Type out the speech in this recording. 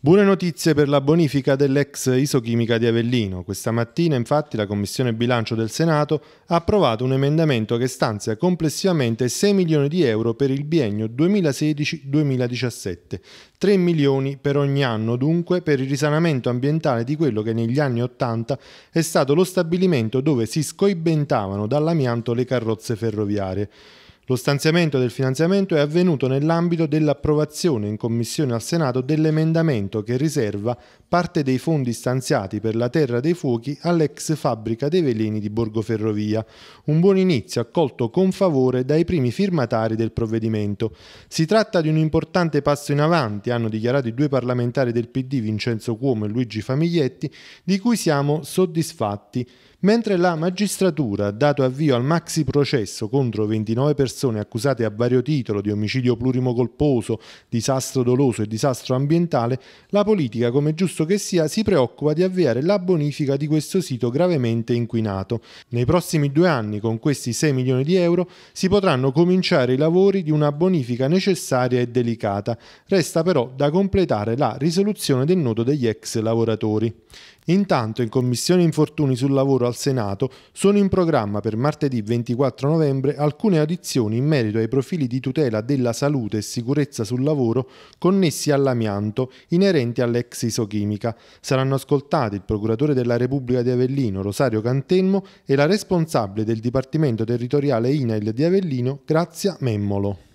Buone notizie per la bonifica dell'ex isochimica di Avellino. Questa mattina infatti la Commissione Bilancio del Senato ha approvato un emendamento che stanzia complessivamente 6 milioni di euro per il biennio 2016-2017, 3 milioni per ogni anno dunque per il risanamento ambientale di quello che negli anni 80 è stato lo stabilimento dove si scoibentavano dall'amianto le carrozze ferroviarie. Lo stanziamento del finanziamento è avvenuto nell'ambito dell'approvazione in Commissione al Senato dell'emendamento che riserva parte dei fondi stanziati per la Terra dei Fuochi all'ex fabbrica dei veleni di Borgo Ferrovia, un buon inizio accolto con favore dai primi firmatari del provvedimento. Si tratta di un importante passo in avanti, hanno dichiarato i due parlamentari del PD Vincenzo Cuomo e Luigi Famiglietti, di cui siamo soddisfatti Mentre la magistratura ha dato avvio al maxi processo contro 29 persone accusate a vario titolo di omicidio plurimo colposo, disastro doloso e disastro ambientale, la politica, come giusto che sia, si preoccupa di avviare la bonifica di questo sito gravemente inquinato. Nei prossimi due anni, con questi 6 milioni di euro, si potranno cominciare i lavori di una bonifica necessaria e delicata. Resta però da completare la risoluzione del nodo degli ex lavoratori. Intanto, in Commissione Infortuni sul Lavoro al Senato, sono in programma per martedì 24 novembre alcune audizioni in merito ai profili di tutela della salute e sicurezza sul lavoro connessi all'amianto inerenti all'ex isochimica. Saranno ascoltati il procuratore della Repubblica di Avellino Rosario Cantelmo, e la responsabile del Dipartimento Territoriale INAIL di Avellino Grazia Memmolo.